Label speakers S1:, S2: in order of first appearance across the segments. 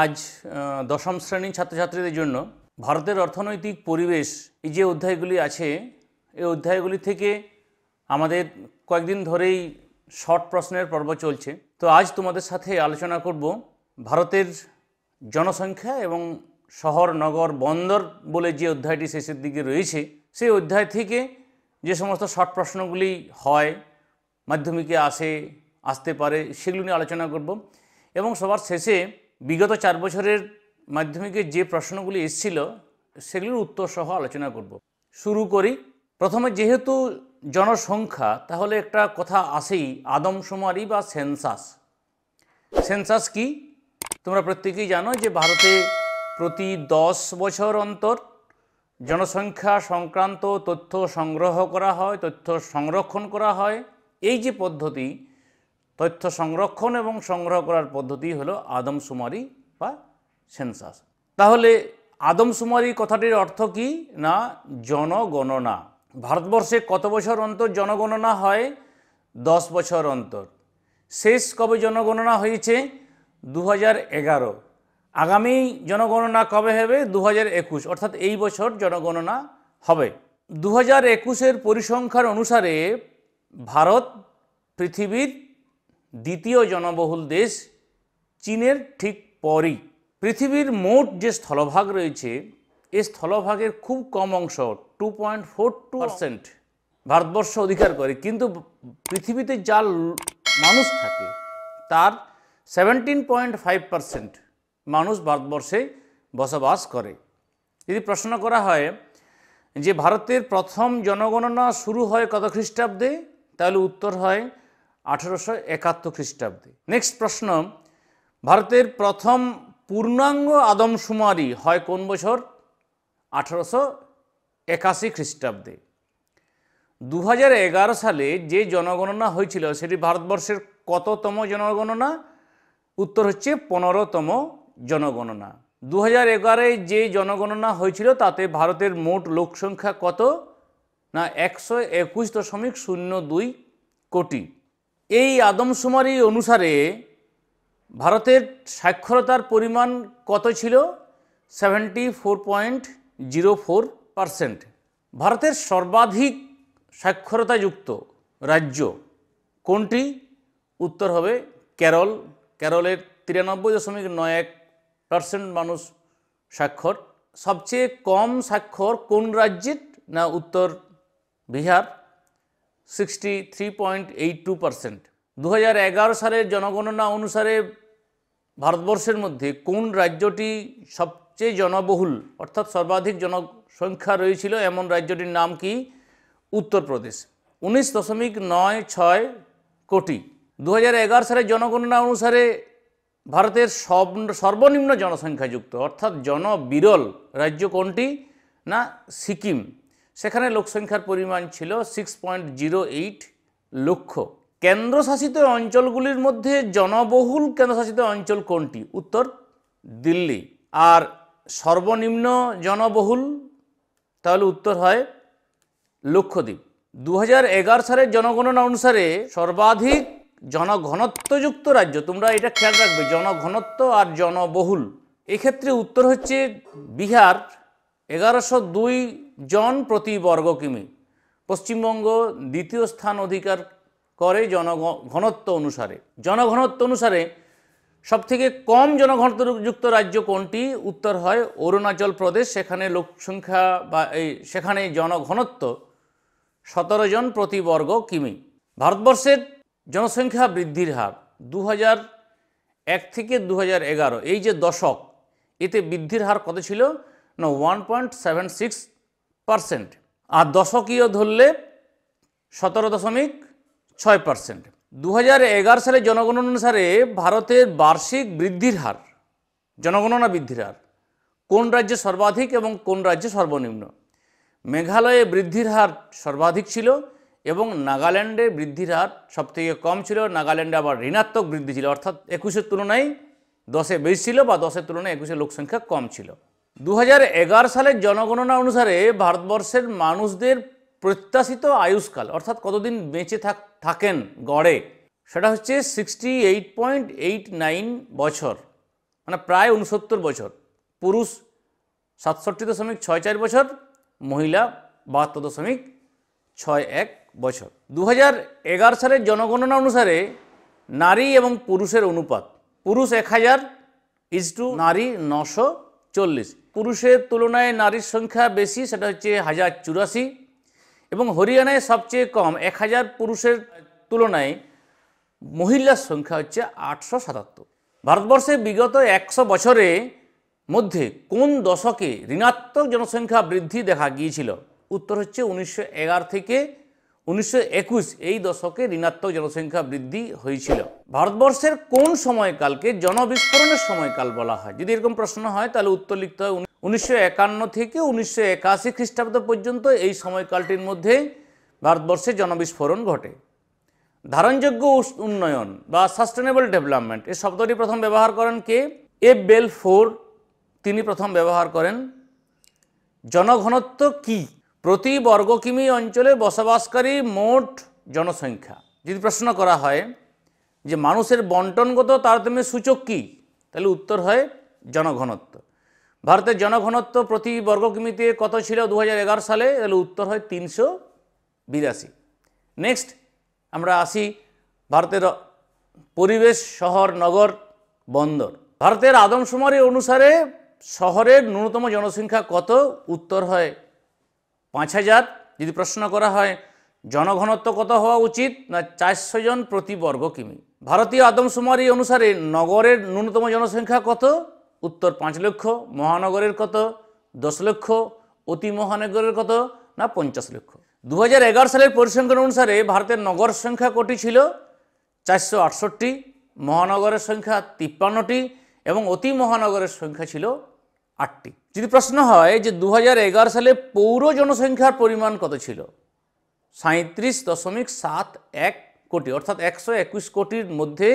S1: আজ দশম শ্রেণীর ছাত্রছাত্রীদের জন্য ভারতের অর্থনৈতিক পরিবেশ এই যে অধ্যায়গুলি আছে এই অধ্যায়গুলি থেকে আমাদের কয়েকদিন ধরেই শর্ট প্রশ্নের পর্ব চলছে তো আজ তোমাদের সাথে আলোচনা করব ভারতের জনসংখ্যা এবং শহর নগর বন্দর বলে যে অধ্যায়টি শেষের দিকে রয়েছে সেই অধ্যায় থেকে যে সমস্ত শর্ট প্রশ্নগুলি হয় মাধ্যমিকে আসে আসতে পারে সেগুলো নিয়ে আলোচনা করব এবং সবার শেষে বিগত চার বছরের মাধ্যমিকে যে প্রশ্নগুলি এসেছিল সেগুলির উত্তর সহ আলোচনা করব শুরু করি প্রথমে যেহেতু জনসংখ্যা তাহলে একটা কথা আসেই আদমশুমারি বা সেন্সাস সেন্সাস কি তোমরা প্রত্যেকেই জানো যে ভারতে প্রতি দশ বছর অন্তর জনসংখ্যা সংক্রান্ত তথ্য সংগ্রহ করা হয় তথ্য সংরক্ষণ করা হয় এই যে পদ্ধতি তথ্য সংরক্ষণ এবং সংগ্রহ করার পদ্ধতি হলো আদমশুমারি বা সেন্সাস তাহলে আদমশুমারি কথাটির অর্থ কি না জনগণনা ভারতবর্ষে কত বছর অন্তর জনগণনা হয় দশ বছর অন্তর শেষ কবে জনগণনা হয়েছে দু এগারো আগামী জনগণনা কবে হবে দু একুশ অর্থাৎ এই বছর জনগণনা হবে দু হাজার একুশের পরিসংখ্যান অনুসারে ভারত পৃথিবীর দ্বিতীয় জনবহুল দেশ চীনের ঠিক পরই পৃথিবীর মোট যে স্থলভাগ রয়েছে এই স্থলভাগের খুব কম অংশ two point four two percent Bharatvarsha অধিকার করে কিন্তু পৃথিবীতে যা মানুষ থাকে তার সেভেন্টিন পয়েন্ট ফাইভ পার্সেন্ট মানুষ ভারতবর্ষে বসবাস করে যদি প্রশ্ন করা হয় যে ভারতের প্রথম জনগণনা শুরু হয় কত খ্রিস্টাব্দে তাহলে উত্তর হয় আঠেরোশো একাত্তর খ্রিস্টাব্দে নেক্সট প্রশ্ন ভারতের প্রথম পূর্ণাঙ্গ আদমশুমারি হয় কোন বছর আঠারোশো একাশি খ্রিস্টাব্দে দু সালে যে জনগণনা হয়েছিল সেটি ভারতবর্ষের কততম জনগণনা উত্তর হচ্ছে পনেরোতম জনগণনা দু হাজার যে জনগণনা হয়েছিল তাতে ভারতের মোট লোকসংখ্যা কত না একশো একুশ দশমিক শূন্য দুই কোটি এই আদমশুমারি অনুসারে ভারতের সাক্ষরতার পরিমাণ কত ছিল seventy four point zero four percent ভারতের সর্বাধিক সাক্ষরতাযুক্ত রাজ্য কোনটি উত্তর হবে কেরল কেরলের তিরানব্বই দশমিক নয় এক পারসেন্ট মানুষ স্বাক্ষর সবচেয়ে কম স্বাক্ষর কোন রাজ্যের না উত্তর Bihar sixty three point eight two percent দু সালের জনগণনা অনুসারে ভারতবর্ষের মধ্যে কোন রাজ্যটি সবচেয়ে জনবহুল অর্থাৎ সর্বাধিক জনসংখ্যা রয়েছিল এমন রাজ্যটির নাম কি উত্তরপ্রদেশ উনিশ দশমিক নয় ছয় কোটি দু সালের জনগণনা অনুসারে ভারতের সব সর্বনিম্ন জনসংখ্যাযুক্ত অর্থাৎ জনবিরল রাজ্য কোনটি না সিকিম সেখানে লোকসংখ্যার পরিমাণ ছিল সিক্স পয়েন্ট জিরো এইট লক্ষ কেন্দ্রশাসিত অঞ্চলগুলির মধ্যে জনবহুল কেন্দ্রশাসিত অঞ্চল কোনটি উত্তর দিল্লি আর সর্বনিম্ন জনবহুল তাহলে উত্তর হয় লক্ষদ্বীপ দু হাজার সালের জনগণনা অনুসারে সর্বাধিক জনঘনত্বযুক্ত রাজ্য তোমরা এটা খেয়াল রাখবে জনঘনত্ব আর জনবহুল এক্ষেত্রে উত্তর হচ্ছে বিহার এগারোশো দুই জন প্রতি বর্গ কিমি পশ্চিমবঙ্গ দ্বিতীয় স্থান অধিকার করে জনঘনত্ব অনুসারে জনঘনত্ব অনুসারে সবথেকে কম জনঘনত্বযুক্ত রাজ্য কোনটি উত্তর হয় অরুণাচল প্রদেশ সেখানে লোকসংখ্যা বা এই সেখানে জনঘনত্ব সতেরো জন প্রতি বর্গ কিমি ভারতবর্ষের জনসংখ্যা বৃদ্ধির হার দু এক থেকে দু এই যে দশক এতে বৃদ্ধির হার কত ছিল না one point seven six percent আর দশকীয় ধরলে সতেরো দশমিক ছয় পারসেন্ট দু সালে জনগণনা অনুসারে ভারতের বার্ষিক বৃদ্ধির হার জনগণনা বৃদ্ধির হার কোন রাজ্যে সর্বাধিক এবং কোন রাজ্যে সর্বনিম্ন মেঘালয়ে বৃদ্ধির হার সর্বাধিক ছিল এবং নাগাল্যান্ডে বৃদ্ধির হার সবথেকে কম ছিল নাগাল্যান্ডে আবার ঋণাত্মক বৃদ্ধি ছিল অর্থাৎ একুশের তুলনায় দশে বেশি ছিল বা দশের তুলনায় একুশে লোকসংখ্যা কম ছিল দু সালের জনগণনা অনুসারে ভারতবর্ষের মানুষদের প্রত্যাশিত আয়ুষ্কাল অর্থাৎ কতদিন বেঁচে থাক থাকেন গড়ে সেটা হচ্ছে sixty eight point eight nine বছর মানে প্রায় উনসত্তর বছর পুরুষ সাতষট্টি দশমিক ছয় চার বছর মহিলা বাহাত্তর দশমিক ছয় এক বছর দু সালের জনগণনা অনুসারে নারী এবং পুরুষের অনুপাত পুরুষ এক হাজার ইজ টু নারী নশো চল্লিশ পুরুষের তুলনায় নারীর সংখ্যা বেশি সেটা হচ্ছে হাজার চুরাশি এবং হরিয়ানায় সবচেয়ে কম এক হাজার পুরুষের তুলনায় মহিলার সংখ্যা হচ্ছে আটশো সাতাত্তর ভারতবর্ষে বিগত একশো বছরে মধ্যে কোন দশকে ঋণাত্মক জনসংখ্যা বৃদ্ধি দেখা গিয়েছিল উত্তর হচ্ছে উনিশশো থেকে উনিশশো এই দশকে ঋণাত্মক জনসংখ্যা বৃদ্ধি হয়েছিল ভারতবর্ষের কোন সময়কালকে জনবিস্ফোরণের সময়কাল বলা হয় যদি এরকম প্রশ্ন হয় তাহলে উত্তর লিখতে হয় উনিশশো থেকে উনিশশো একাশি খ্রিস্টাব্দ পর্যন্ত এই সময়কালটির মধ্যে ভারতবর্ষে জনবিস্ফোরণ ঘটে ধারণযোগ্য উন্নয়ন বা সাস্টেনেবল ডেভেলপমেন্ট এই শব্দটি প্রথম ব্যবহার করেন কে এ বেল ফোর তিনি প্রথম ব্যবহার করেন জনঘনত্ব কি প্রতি বর্গ কিমি অঞ্চলে বসবাসকারী মোট জনসংখ্যা যদি প্রশ্ন করা হয় যে মানুষের বন্টনগত তারতম্যের সূচক কী তাহলে উত্তর হয় জনঘনত্ব ভারতের জনঘনত্ব প্রতি বর্গকিমিতে কত ছিল দু সালে তাহলে উত্তর হয় তিনশো বিরাশি নেক্সট আমরা আসি ভারতের পরিবেশ শহর নগর বন্দর ভারতের আদমশুমারি অনুসারে শহরের ন্যূনতম জনসংখ্যা কত উত্তর হয় পাঁচ হাজার যদি প্রশ্ন করা হয় জনঘনত্ব কত হওয়া উচিত না চারশো জন প্রতি বর্গ কিমি ভারতীয় আদমশুমারি অনুসারে নগরের ন্যূনতম জনসংখ্যা কত উত্তর পাঁচ লক্ষ মহানগরের কত দশ লক্ষ অতি মহানগরের কত না পঞ্চাশ লক্ষ দু সালের পরিসংখ্যান অনুসারে ভারতের নগর সংখ্যা কোটি ছিল চারশো আটষট্টি মহানগরের সংখ্যা তিপ্পান্নটি এবং অতি মহানগরের সংখ্যা ছিল আটটি যদি প্রশ্ন হয় যে দু সালে পৌর জনসংখ্যার পরিমাণ কত ছিল সাঁত্রিশ দশমিক সাত এক কোটি অর্থাৎ একশো একুশ কোটির মধ্যে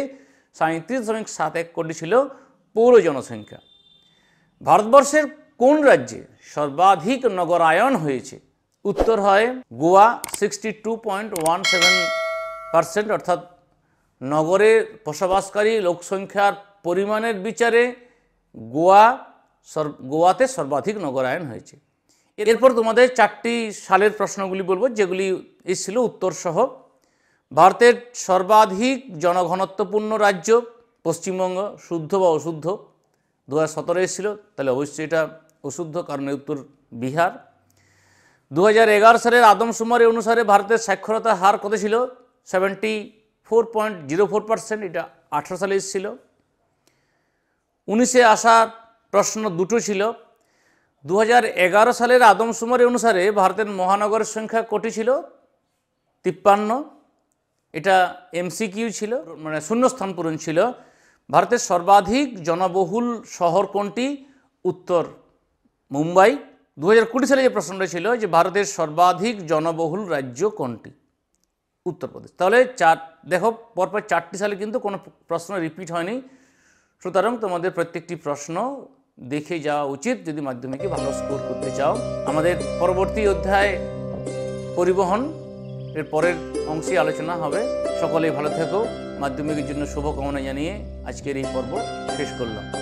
S1: সাঁত্রিশ দশমিক সাত এক কোটি ছিল পৌর জনসংখ্যা ভারতবর্ষের কোন রাজ্যে সর্বাধিক নগরায়ন হয়েছে উত্তর হয় Goa sixty two point one seven percent অর্থাৎ নগরে বসবাসকারী লোকসংখ্যার পরিমাণের বিচারে গোয়া গোয়াতে সর্বাধিক নগরায়ন হয়েছে এরপর তোমাদের চারটি সালের প্রশ্নগুলি বলবো যেগুলি এসেছিল উত্তরসহ ভারতের সর্বাধিক জনঘনত্বপূর্ণ রাজ্য পশ্চিমবঙ্গ শুদ্ধ বা অশুদ্ধ দু হাজার সতেরো এসেছিল তাহলে অবশ্যই এটা অশুদ্ধ কারণ উত্তর বিহার দু সালের আদমশুমারি অনুসারে ভারতের সাক্ষরতার হার কত ছিল seventy four point zero four percent এটা আঠারো সালে এসেছিল উনিশে আসার প্রশ্ন দুটো ছিল দু সালের আদমশুমারি অনুসারে ভারতের মহানগরের সংখ্যা কোটি ছিল তিপ্পান্ন এটা এমসিকিউ ছিল মানে শূন্যস্থান পূরণ ছিল ভারতের সর্বাধিক জনবহুল শহর কোনটি উত্তর মুম্বাই দু হাজার সালে যে প্রশ্ন ছিল যে ভারতের সর্বাধিক জনবহুল রাজ্য কোনটি উত্তরপ্রদেশ তাহলে চার দেখো পরপর চারটি সালে কিন্তু কোনো প্রশ্ন রিপিট হয়নি সুতরাং তোমাদের প্রত্যেকটি প্রশ্ন দেখে যাওয়া উচিত যদি মাধ্যমিকে ভালো স্কোর করতে চাও আমাদের পরবর্তী অধ্যায় পরিবহন এর পরের অংশে আলোচনা হবে সকলেই ভালো থেকো মাধ্যমিকের জন্য শুভকামনা জানিয়ে আজকের এই পর্ব শেষ করলাম